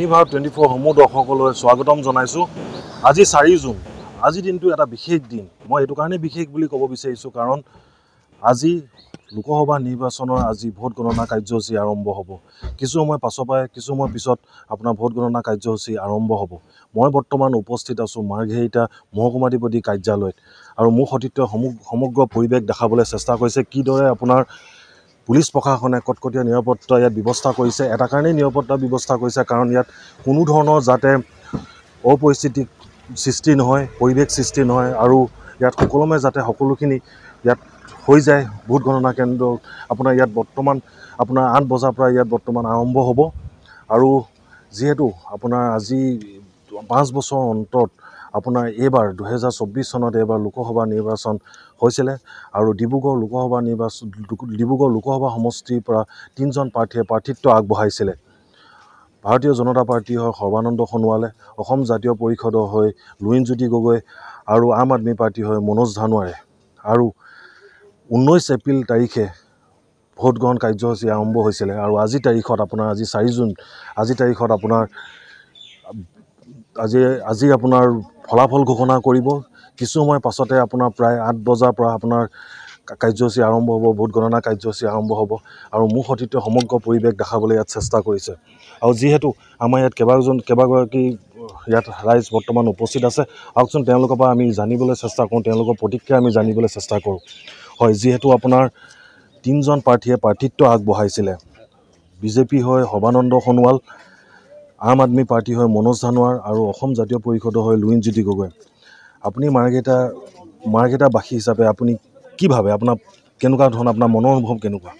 নি Bharat twenty four সমূহ দৰ্শকলৈ স্বাগতম জনাইছোঁ আজি চাৰি জুন আজি দিনটো এটা বিশেষ দিন মই এইটো কাৰণেই বিশেষ বুলি ক'ব বিচাৰিছোঁ কাৰণ আজি লোকসভা নিৰ্বাচনৰ আজি ভোট গণনা কাৰ্যসূচী আৰম্ভ হ'ব কিছু সময় পাছৰ পৰাই কিছু সময় পিছত আপোনাৰ ভোট গণনা কাৰ্যসূচী আৰম্ভ হ'ব মই বৰ্তমান উপস্থিত আছোঁ মাৰ্ঘেৰিটা মহকুমাধিপতি কাৰ্যালয়ত আৰু মোৰ সতীত্বই সমগ্ৰ পৰিৱেশ দেখাবলৈ চেষ্টা কৰিছে কিদৰে আপোনাৰ পুলিচ প্ৰশাসনে কটকটীয়া নিৰাপত্তা ইয়াত ব্যৱস্থা কৰিছে এটা কাৰণেই নিৰাপত্তা ব্যৱস্থা কৰিছে কাৰণ ইয়াত কোনো ধৰণৰ যাতে অপৰিস্থিতি সৃষ্টি নহয় পৰিৱেশ সৃষ্টি নহয় আৰু ইয়াত সকলোমে যাতে সকলোখিনি ইয়াত হৈ যায় ভোট গণনা কেন্দ্ৰ আপোনাৰ ইয়াত বৰ্তমান আপোনাৰ আঠ বজাৰ পৰা ইয়াত বৰ্তমান আৰম্ভ হ'ব আৰু যিহেতু আপোনাৰ আজি পাঁচ বছৰৰ অন্তৰত আপোনাৰ এইবাৰ দুহেজাৰ চৌব্বিছ চনত এইবাৰ লোকসভা নিৰ্বাচন হৈছিলে আৰু ডিব্ৰুগড় লোকসভা নিৰ্বাচন ডিব্ৰুগড় লোকসভা সমষ্টিৰ পৰা তিনিজন প্ৰাৰ্থীয়ে প্ৰাৰ্থিত্ব আগবঢ়াইছিলে ভাৰতীয় জনতা পাৰ্টী হয় সৰ্বানন্দ সোণোৱালে অসম জাতীয় পৰিষদৰ হৈ লুইনজ্যোতি গগৈ আৰু আম আদমী পাৰ্টী হৈ মনোজ ধানোৱাৰে আৰু ঊনৈছ এপ্ৰিল তাৰিখে ভোটগ্ৰহণ কাৰ্যসূচী আৰম্ভ হৈছিলে আৰু আজি তাৰিখত আপোনাৰ আজি চাৰি জুন আজি তাৰিখত আপোনাৰ আজি আজি আপোনাৰ ফলাফল ঘোষণা কৰিব কিছু সময় পাছতে আপোনাৰ প্ৰায় আঠ বজাৰ পৰা আপোনাৰ কাৰ্যসূচী আৰম্ভ হ'ব ভোট গণনা কাৰ্যসূচী আৰম্ভ হ'ব আৰু মোৰ সতীত সমগ্ৰ পৰিৱেশ দেখাবলৈ ইয়াত চেষ্টা কৰিছে আৰু যিহেতু আমাৰ ইয়াত কেইবাজন কেইবাগৰাকী ইয়াত ৰাইজ বৰ্তমান উপস্থিত আছে আহকচোন তেওঁলোকৰ পৰা আমি জানিবলৈ চেষ্টা কৰোঁ তেওঁলোকৰ প্ৰতিক্ৰিয়া আমি জানিবলৈ চেষ্টা কৰোঁ হয় যিহেতু আপোনাৰ তিনিজন প্ৰাৰ্থীয়ে প্ৰাৰ্থিত্ব আগবঢ়াইছিলে বিজেপি হয় সৰ্বানন্দ সোণোৱাল আম আদমি পাৰ্টি হয় মনোজ ধানোৱাৰ আৰু অসম জাতীয় পৰিষদৰ হয় লুইন জ্যোতি গগৈ আপুনি মাৰ্কেটা বাসী হিচাপে আপুনি কি ভাবে আপোনাৰ কেনেকুৱা ধৰণৰ আপোনাৰ মনৰ অনুভৱ কেনেকুৱা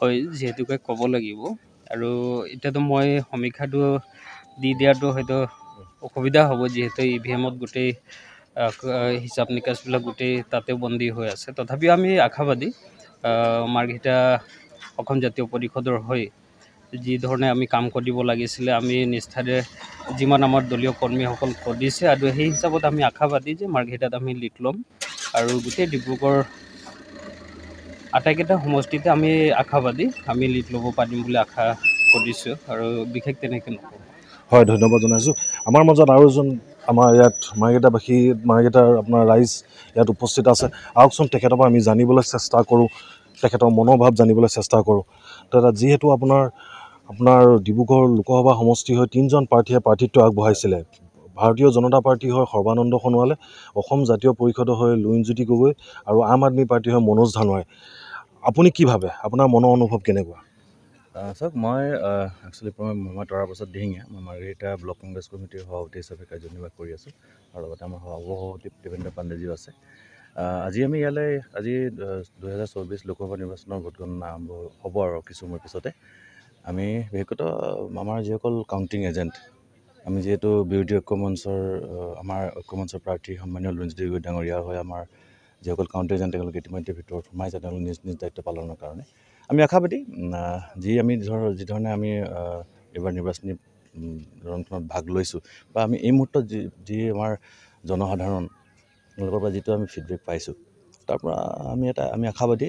হয় যিহেতুকে ক'ব লাগিব আৰু এতিয়াতো মই সমীক্ষাটো দি দিয়াটো হয়তো অসুবিধা হ'ব যিহেতু ই ভি এমত গোটেই হিচাপ নিকাচবিলাক গোটেই তাতে বন্দী হৈ আছে তথাপিও আমি আশাবাদী মাৰ্ঘিতা অসম জাতীয় পৰিষদৰ হৈ যি ধৰণে আমি কাম কৰিব লাগিছিলে আমি নিষ্ঠাৰে যিমান আমাৰ দলীয় কৰ্মীসকল কৰিছে আৰু সেই হিচাপত আমি আশাবাদী যে মাৰ্ঘেটাত আমি লিট ল'ম আৰু গোটেই ডিব্ৰুগড় আটাইকেইটা সমষ্টিতে আমি আশাবাদী আমি লিট ল'ব পাৰিম বুলি আশা কৰিছোঁ আৰু বিশেষ তেনেকৈ নকওঁ হয় ধন্যবাদ জনাইছোঁ আমাৰ মাজত আৰু এজন আমাৰ ইয়াত মাৰ্ঘেটাবাসী মাৰ্ঘেটাৰ আপোনাৰ ৰাইজ ইয়াত উপস্থিত আছে আহকচোন তেখেতৰ পৰা আমি জানিবলৈ চেষ্টা কৰোঁ তেখেতৰ মনোভাৱ জানিবলৈ চেষ্টা কৰোঁ দাদা যিহেতু আপোনাৰ আপোনাৰ ডিব্ৰুগড় লোকসভা সমষ্টি হৈ তিনিজন প্ৰাৰ্থীয়ে প্ৰাৰ্থিত্ব আগবঢ়াইছিলে ভাৰতীয় জনতা পাৰ্টী হয় সৰ্বানন্দ সোণোৱালে অসম জাতীয় পৰিষদৰ হৈ লুইনজ্যোতি গগৈ আৰু আম আদমী পাৰ্টী হয় মনোজ ধানোৱাই আপুনি কি ভাবে আপোনাৰ মনৰ অনুভৱ কেনেকুৱা চাওক মই একচুৱেলি প্ৰথমে মামাৰ তৰাপাছত দিহিঙীয়া মই মাৰ্গেৰিটা ব্লক কংগ্ৰেছ কমিটিৰ সভাপতি হিচাপে কাৰ্যনিৰ্বাহ কৰি আছোঁ আৰু লগতে আমাৰ সভাপতি দেৱেন্দ্ৰ পাণ্ডেজীও আছে আজি আমি ইয়ালৈ আজি দুহেজাৰ চৌবিছ লোকসভা নিৰ্বাচনৰ ভোটগণনা আৰম্ভ হ'ব আৰু কিছু সময় পিছতে আমি বিশেষত আমাৰ যিসকল কাউণ্টিং এজেণ্ট আমি যিহেতু বিৰোধী ঐক্য মঞ্চৰ আমাৰ ঐক্য মঞ্চৰ প্ৰাৰ্থী সন্মানীয় লুঞ্জদেৱ ডাঙৰীয়া হৈ আমাৰ যিসকল কাউণ্টিং এজেণ্ট তেওঁলোকে ইতিমধ্যে ভিতৰত সোমাইছে তেওঁলোকে নিজ নিজ দায়িত্ব পালনৰ কাৰণে আমি আশাবাদী যি আমি ধৰ যিধৰণে আমি এইবাৰ নিৰ্বাচনী ৰণখনত ভাগ লৈছোঁ বা আমি এই মুহূৰ্তত যি যি আমাৰ জনসাধাৰণ তেওঁলোকৰ পৰা যিটো আমি ফিডবেক পাইছোঁ তাৰ পৰা আমি এটা আমি আশাবাদী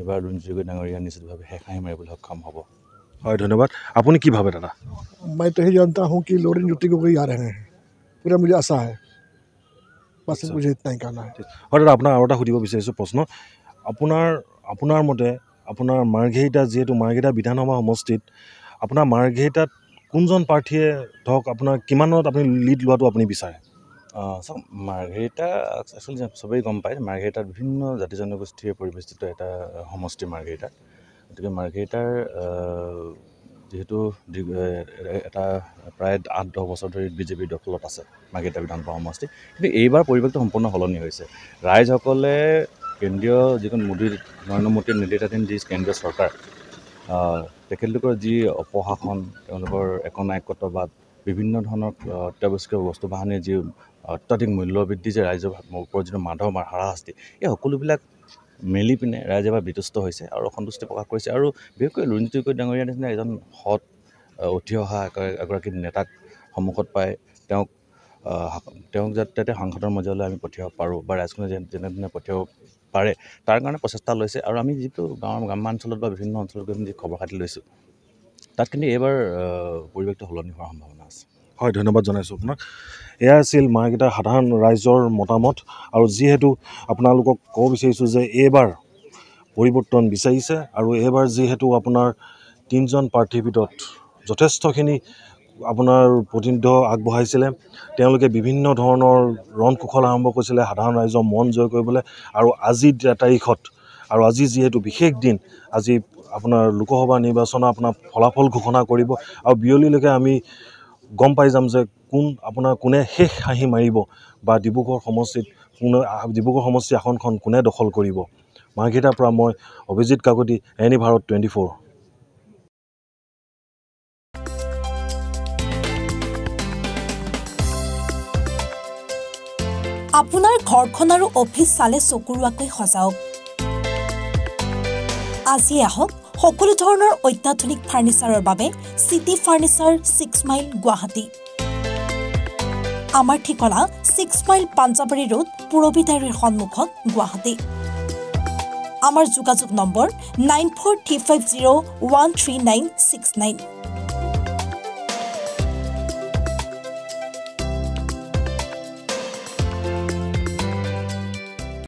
এইবাৰ দুৰ্যোগী ডাঙৰীয়া নিশ্চিতভাৱে শেষ হাঁহি মাৰিবলৈ সক্ষম হ'ব হয় ধন্যবাদ আপুনি কি ভাবে দাদা মই তো জানতা হওঁ কি লোড়ন জ্যোতি গগৈ আহ পুৰা মুখ আশা হে হয় দাদা আপোনাক আৰু এটা সুধিব বিচাৰিছোঁ প্ৰশ্ন আপোনাৰ আপোনাৰ মতে আপোনাৰ মাৰ্ঘেৰিটা যিহেতু মাৰ্ঘেৰিটা বিধানসভা সমষ্টিত আপোনাৰ মাৰ্ঘেৰিটাত কোনজন প্ৰাৰ্থীয়ে ধৰক আপোনাৰ কিমানত আপুনি লিড লোৱাটো আপুনি বিচাৰে চাওক মাৰ্ঘেৰিটা আচলতে চবেই গম পায় মাৰ্ঘেৰিটাত বিভিন্ন জাতি জনগোষ্ঠীৰে পৰিবেষ্টিত এটা সমষ্টি মাৰ্ঘেৰিটাত গতিকে মাৰ্ঘেৰিটাৰ যিহেতু এটা প্ৰায় আঠ দহ বছৰ ধৰি বিজেপিৰ দখলত আছে মাৰ্ঘেৰিটা বিধানসভা সমষ্টি কিন্তু এইবাৰ পৰিৱেশটো সম্পূৰ্ণ সলনি হৈছে ৰাইজসকলে কেন্দ্ৰীয় যিখন মোদী নৰেন্দ্ৰ মোদীৰ নেতৃত্বাধীন যি কেন্দ্ৰীয় চৰকাৰ তেখেতলোকৰ যি অপশাসন তেওঁলোকৰ একনায়কত্ববাদ বিভিন্ন ধৰণৰ অত্যাৱশ্যকীয় বস্তু বাহানিৰ যি অত্যাধিক মূল্য বৃদ্ধি যে ৰাইজৰ ওপৰত যিটো মাধৱ হাৰাশাস্তি এই সকলোবিলাক মেলি পিনে ৰাইজে বা বিতুষ্ট হৈছে আৰু অসন্তুষ্টি প্ৰকাশ কৰিছে আৰু বিশেষকৈ লুণী তৈকৈ ডাঙৰীয়াৰ নিচিনা এজন সৎ উঠি অহা এগৰাকী নেতাক সন্মুখত পাই তেওঁক তেওঁক যাতে সাংসদৰ মজিয়ালৈ আমি পঠিয়াব পাৰোঁ বা ৰাইজখনে যেনে তেনে পঠিয়াব পাৰে তাৰ কাৰণে প্ৰচেষ্টা লৈছে আৰু আমি যিটো গাঁৱৰ গ্ৰাম্যাঞ্চলত বা বিভিন্ন অঞ্চলত গৈ আমি যি খবৰ খাতি লৈছোঁ তাত কিন্তু এইবাৰ পৰিৱেশটো সলনি হোৱাৰ সম্ভাৱনা আছে হয় ধন্যবাদ জনাইছোঁ আপোনাক এয়া আছিল মাকেইটাৰ সাধাৰণ ৰাইজৰ মতামত আৰু যিহেতু আপোনালোকক ক'ব বিচাৰিছোঁ যে এইবাৰ পৰিৱৰ্তন বিচাৰিছে আৰু এইবাৰ যিহেতু আপোনাৰ তিনিজন প্ৰাৰ্থীৰ ভিতৰত যথেষ্টখিনি আপোনাৰ প্ৰতিনিধিত্ব আগবঢ়াইছিলে তেওঁলোকে বিভিন্ন ধৰণৰ ৰণ কৌশল আৰম্ভ কৰিছিলে সাধাৰণ ৰাইজৰ মন জয় কৰিবলৈ আৰু আজিৰ তাৰিখত আৰু আজি যিহেতু বিশেষ দিন আজি আপোনাৰ লোকসভা নিৰ্বাচনৰ আপোনাৰ ফলাফল ঘোষণা কৰিব আৰু বিয়লিলৈকে আমি গম পাই যাম যে কোন আপোনাৰ কোনে শেষ হাঁহি মাৰিব বা ডিব্ৰুগড় সমষ্টিত কোনে ডিব্ৰুগড় সমষ্টি আসনখন কোনে দখল কৰিব মাৰ্ঘেটাৰ পৰা মই অভিজিৎ কাকতি এনি ভাৰত টুৱেণ্টি ফ'ৰ আপোনাৰ ঘৰখন আৰু অফিচ চালে চকুৰুৱাকৈ সজাওক আজি আহক সকলো ধৰণৰ অত্যাধুনিক ফাৰ্ণিচাৰৰ বাবে city furniture six mile Guwahati আমাৰ ঠিকনা ছিক্স মাইল পাঞ্জাবাৰী ৰোড পূৰবীদাৰীৰ সন্মুখত গুৱাহাটী আমাৰ যোগাযোগ number nine four three five zero' one three nine six nine